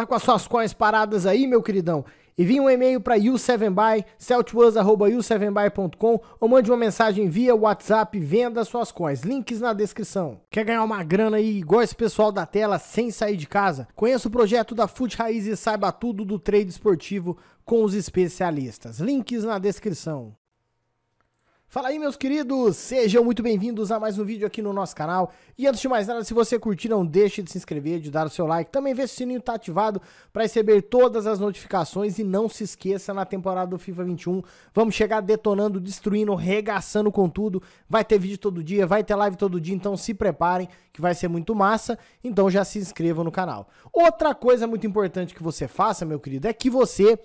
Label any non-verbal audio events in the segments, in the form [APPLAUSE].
Tá com as suas coins paradas aí, meu queridão? Envie um e-mail para u7buy, celtwas.u7buy.com ou mande uma mensagem via WhatsApp venda suas coins. Links na descrição. Quer ganhar uma grana aí igual esse pessoal da tela sem sair de casa? Conheça o projeto da Fute Raiz e saiba tudo do trade esportivo com os especialistas. Links na descrição. Fala aí, meus queridos! Sejam muito bem-vindos a mais um vídeo aqui no nosso canal. E antes de mais nada, se você curtir, não deixe de se inscrever, de dar o seu like. Também vê se o sininho está ativado para receber todas as notificações. E não se esqueça, na temporada do FIFA 21, vamos chegar detonando, destruindo, regaçando com tudo. Vai ter vídeo todo dia, vai ter live todo dia, então se preparem, que vai ser muito massa. Então já se inscreva no canal. Outra coisa muito importante que você faça, meu querido, é que você,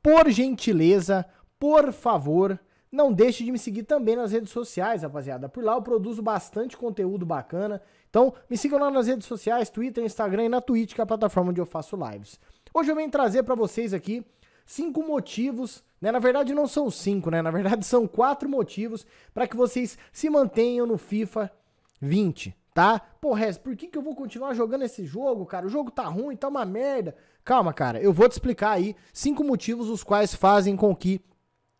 por gentileza, por favor não deixe de me seguir também nas redes sociais, rapaziada. Por lá eu produzo bastante conteúdo bacana. Então, me sigam lá nas redes sociais, Twitter, Instagram e na Twitch, que é a plataforma onde eu faço lives. Hoje eu venho trazer para vocês aqui cinco motivos, né? Na verdade não são cinco, né? Na verdade [LAUGHS] são quatro motivos para que vocês se mantenham no FIFA 20, tá? Porra, por que, que eu vou continuar jogando esse jogo, cara? O jogo tá ruim, tá uma merda. Calma, cara, eu vou te explicar aí cinco motivos os quais fazem com que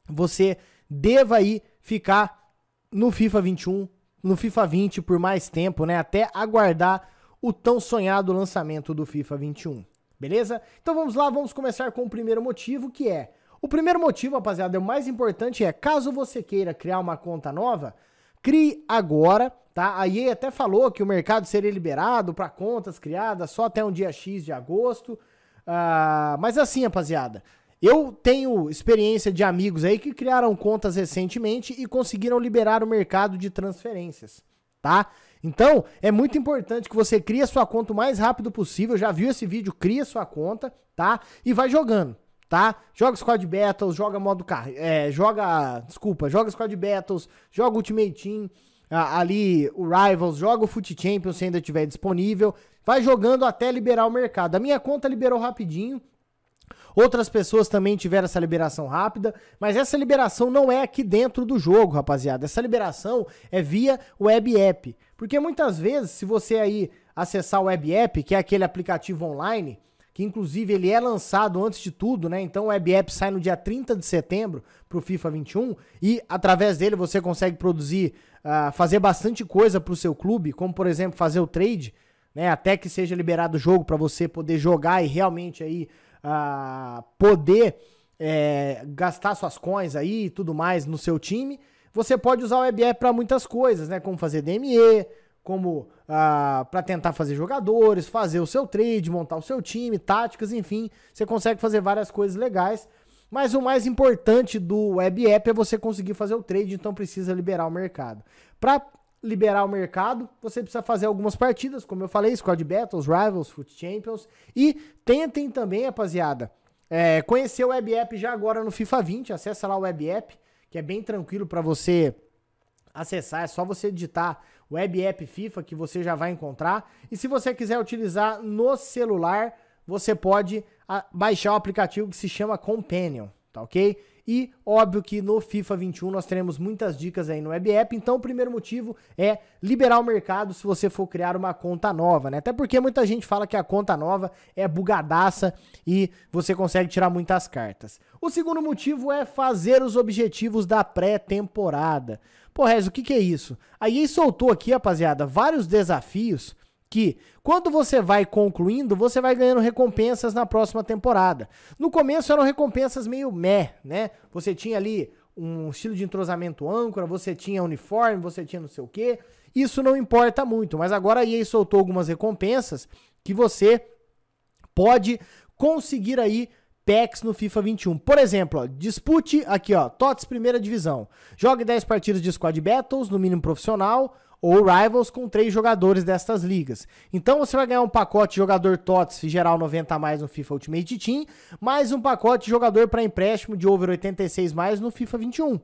você deva aí ficar no FIFA 21, no FIFA 20 por mais tempo, né? Até aguardar o tão sonhado lançamento do FIFA 21. Beleza? Então vamos lá, vamos começar com o primeiro motivo, que é o primeiro motivo, rapaziada, é o mais importante é, caso você queira criar uma conta nova, crie agora, tá? A EA até falou que o mercado seria liberado para contas criadas só até um dia X de agosto. Uh, mas é assim, rapaziada, eu tenho experiência de amigos aí que criaram contas recentemente e conseguiram liberar o mercado de transferências, tá? Então, é muito importante que você crie a sua conta o mais rápido possível. Já viu esse vídeo? Cria sua conta, tá? E vai jogando tá? Joga Squad Battles, joga modo carro, é, joga, desculpa, joga Squad Battles, joga Ultimate Team, a, ali o Rivals, joga o Foot Champions se ainda tiver disponível, vai jogando até liberar o mercado. A minha conta liberou rapidinho, Outras pessoas também tiveram essa liberação rápida, mas essa liberação não é aqui dentro do jogo, rapaziada. Essa liberação é via web app. Porque muitas vezes, se você aí acessar o web app, que é aquele aplicativo online, que inclusive ele é lançado antes de tudo, né? Então o Web App sai no dia 30 de setembro para o FIFA 21 e através dele você consegue produzir, uh, fazer bastante coisa para o seu clube, como por exemplo fazer o trade, né? Até que seja liberado o jogo para você poder jogar e realmente aí a poder é, gastar suas coins aí e tudo mais no seu time, você pode usar o web app para muitas coisas, né? Como fazer DME, como ah, para tentar fazer jogadores, fazer o seu trade, montar o seu time, táticas, enfim, você consegue fazer várias coisas legais. Mas o mais importante do web app é você conseguir fazer o trade, então precisa liberar o mercado. Para liberar o mercado, você precisa fazer algumas partidas, como eu falei, Squad Battles, Rivals, Foot Champions. E tentem também, rapaziada, é, conhecer o Web App já agora no FIFA 20. Acesse lá o Web App, que é bem tranquilo para você acessar. É só você digitar Web App FIFA que você já vai encontrar. E se você quiser utilizar no celular, você pode ah, baixar o aplicativo que se chama Companion tá ok? E óbvio que no FIFA 21 nós teremos muitas dicas aí no Web App. Então, o primeiro motivo é liberar o mercado se você for criar uma conta nova, né? Até porque muita gente fala que a conta nova é bugadaça e você consegue tirar muitas cartas. O segundo motivo é fazer os objetivos da pré-temporada. Pô, Rez, o que, que é isso? Aí soltou aqui, rapaziada, vários desafios que quando você vai concluindo, você vai ganhando recompensas na próxima temporada. No começo eram recompensas meio meh, né? Você tinha ali um estilo de entrosamento âncora, você tinha uniforme, você tinha não sei o quê. Isso não importa muito, mas agora a EA soltou algumas recompensas que você pode conseguir aí packs no FIFA 21. Por exemplo, ó, dispute aqui, ó, TOTS primeira divisão. Jogue 10 partidas de squad battles no mínimo profissional ou Rivals com três jogadores destas ligas. Então você vai ganhar um pacote de jogador TOTS geral 90 mais no FIFA Ultimate Team, mais um pacote de jogador para empréstimo de over 86 mais no FIFA 21.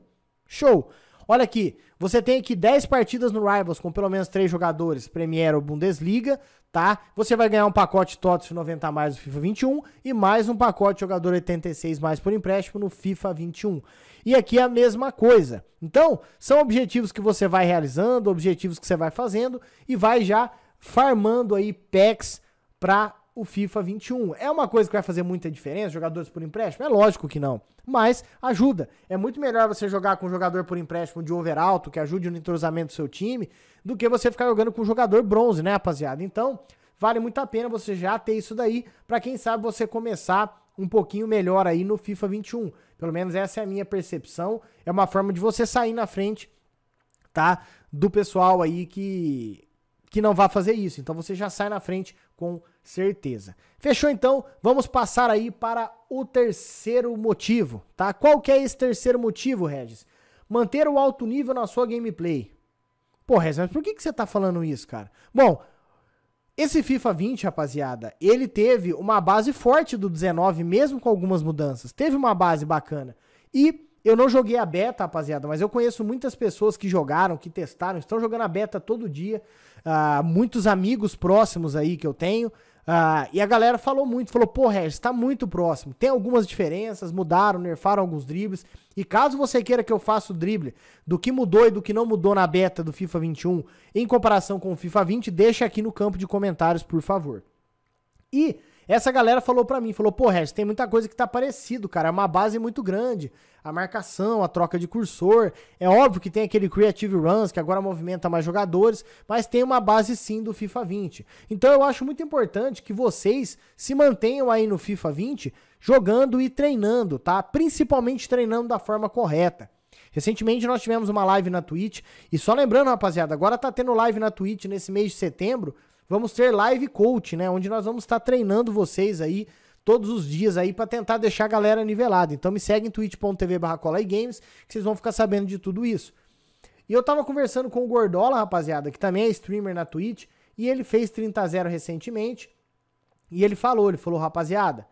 Show! Olha aqui, você tem aqui 10 partidas no Rivals com pelo menos 3 jogadores, Premier ou Bundesliga, tá? Você vai ganhar um pacote TOTS 90 mais no FIFA 21 e mais um pacote jogador 86 mais por empréstimo no FIFA 21. E aqui é a mesma coisa. Então, são objetivos que você vai realizando, objetivos que você vai fazendo e vai já farmando aí packs para o FIFA 21. É uma coisa que vai fazer muita diferença, jogadores por empréstimo? É lógico que não, mas ajuda. É muito melhor você jogar com um jogador por empréstimo de overalto, que ajude no entrosamento do seu time, do que você ficar jogando com um jogador bronze, né, rapaziada? Então, vale muito a pena você já ter isso daí, para quem sabe você começar um pouquinho melhor aí no FIFA 21. Pelo menos essa é a minha percepção. É uma forma de você sair na frente, tá? Do pessoal aí que que não vá fazer isso. Então você já sai na frente com certeza. Fechou então? Vamos passar aí para o terceiro motivo, tá? Qual que é esse terceiro motivo, Regis? Manter o alto nível na sua gameplay. Pô, Regis, mas por que, que você tá falando isso, cara? Bom, esse FIFA 20, rapaziada, ele teve uma base forte do 19, mesmo com algumas mudanças. Teve uma base bacana. E eu não joguei a beta, rapaziada, mas eu conheço muitas pessoas que jogaram, que testaram, estão jogando a beta todo dia. Uh, muitos amigos próximos aí que eu tenho. Uh, e a galera falou muito, falou, pô, Regis, tá muito próximo. Tem algumas diferenças, mudaram, nerfaram alguns dribles. E caso você queira que eu faça o drible do que mudou e do que não mudou na beta do FIFA 21 em comparação com o FIFA 20, deixa aqui no campo de comentários, por favor. E essa galera falou para mim, falou, pô, Regis, tem muita coisa que tá parecido, cara. É uma base muito grande. A marcação, a troca de cursor. É óbvio que tem aquele Creative Runs, que agora movimenta mais jogadores, mas tem uma base sim do FIFA 20. Então eu acho muito importante que vocês se mantenham aí no FIFA 20 jogando e treinando, tá? Principalmente treinando da forma correta. Recentemente nós tivemos uma live na Twitch, e só lembrando, rapaziada, agora tá tendo live na Twitch nesse mês de setembro, Vamos ter live coach, né? Onde nós vamos estar treinando vocês aí todos os dias aí para tentar deixar a galera nivelada. Então me segue em twitch.tv games que vocês vão ficar sabendo de tudo isso. E eu tava conversando com o Gordola, rapaziada, que também é streamer na Twitch, e ele fez 30 a 0 recentemente. E ele falou, ele falou, rapaziada,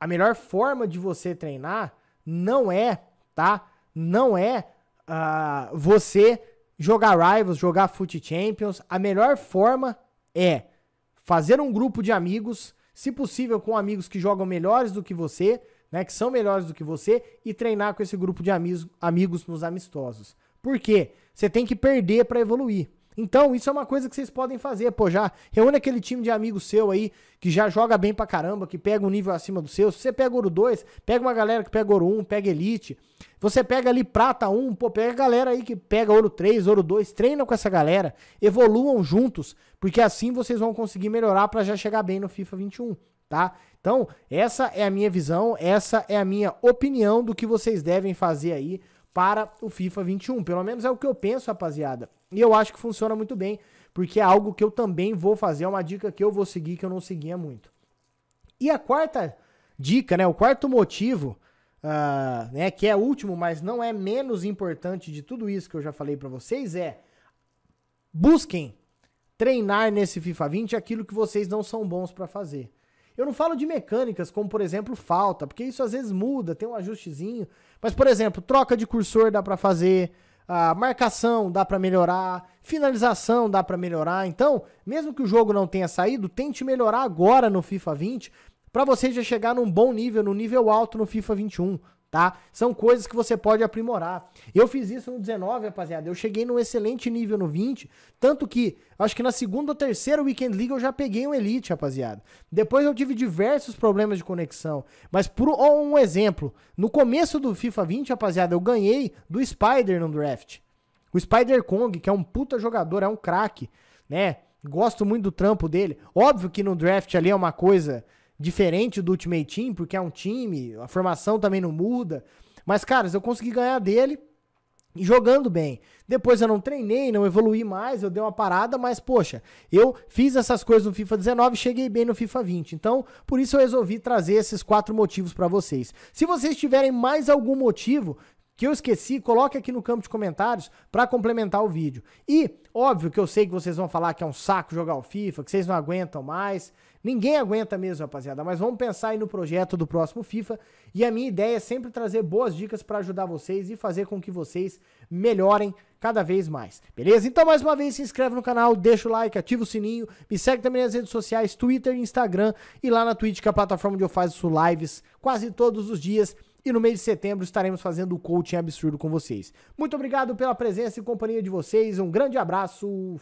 a melhor forma de você treinar não é, tá? Não é uh, você jogar Rivals, jogar Foot Champions. A melhor forma é fazer um grupo de amigos, se possível com amigos que jogam melhores do que você, né, que são melhores do que você, e treinar com esse grupo de amigos, amigos nos amistosos. Por quê? Você tem que perder para evoluir. Então, isso é uma coisa que vocês podem fazer, pô, já reúne aquele time de amigo seu aí, que já joga bem pra caramba, que pega um nível acima do seu. Se você pega ouro 2, pega uma galera que pega ouro 1, pega elite. Você pega ali prata 1, pô, pega a galera aí que pega ouro 3, ouro 2, treina com essa galera, evoluam juntos, porque assim vocês vão conseguir melhorar para já chegar bem no FIFA 21, tá? Então, essa é a minha visão, essa é a minha opinião do que vocês devem fazer aí para o FIFA 21. Pelo menos é o que eu penso, rapaziada. E eu acho que funciona muito bem, porque é algo que eu também vou fazer, é uma dica que eu vou seguir que eu não seguia muito. E a quarta dica, né, o quarto motivo, uh, né, que é o último, mas não é menos importante de tudo isso que eu já falei para vocês, é busquem treinar nesse FIFA 20 aquilo que vocês não são bons para fazer. Eu não falo de mecânicas como, por exemplo, falta, porque isso às vezes muda, tem um ajustezinho. Mas, por exemplo, troca de cursor dá para fazer, a marcação dá para melhorar, finalização dá para melhorar. Então, mesmo que o jogo não tenha saído, tente melhorar agora no FIFA 20 para você já chegar num bom nível, no nível alto no FIFA 21 tá? São coisas que você pode aprimorar. Eu fiz isso no 19, rapaziada. Eu cheguei num excelente nível no 20, tanto que acho que na segunda ou terceira Weekend League eu já peguei um Elite, rapaziada. Depois eu tive diversos problemas de conexão, mas por um exemplo, no começo do FIFA 20, rapaziada, eu ganhei do Spider no draft. O Spider Kong, que é um puta jogador, é um craque, né? Gosto muito do trampo dele. Óbvio que no draft ali é uma coisa diferente do Ultimate Team, porque é um time, a formação também não muda. Mas, caras, eu consegui ganhar dele jogando bem. Depois eu não treinei, não evolui mais, eu dei uma parada, mas poxa, eu fiz essas coisas no FIFA 19 cheguei bem no FIFA 20. Então, por isso eu resolvi trazer esses quatro motivos para vocês. Se vocês tiverem mais algum motivo, que eu esqueci, coloque aqui no campo de comentários para complementar o vídeo. E, óbvio que eu sei que vocês vão falar que é um saco jogar o FIFA, que vocês não aguentam mais. Ninguém aguenta mesmo, rapaziada, mas vamos pensar aí no projeto do próximo FIFA. E a minha ideia é sempre trazer boas dicas para ajudar vocês e fazer com que vocês melhorem cada vez mais. Beleza? Então, mais uma vez, se inscreve no canal, deixa o like, ativa o sininho, me segue também nas redes sociais, Twitter e Instagram, e lá na Twitch, que é a plataforma onde eu faço lives quase todos os dias. E no mês de setembro estaremos fazendo o coaching absurdo com vocês. Muito obrigado pela presença e companhia de vocês. Um grande abraço.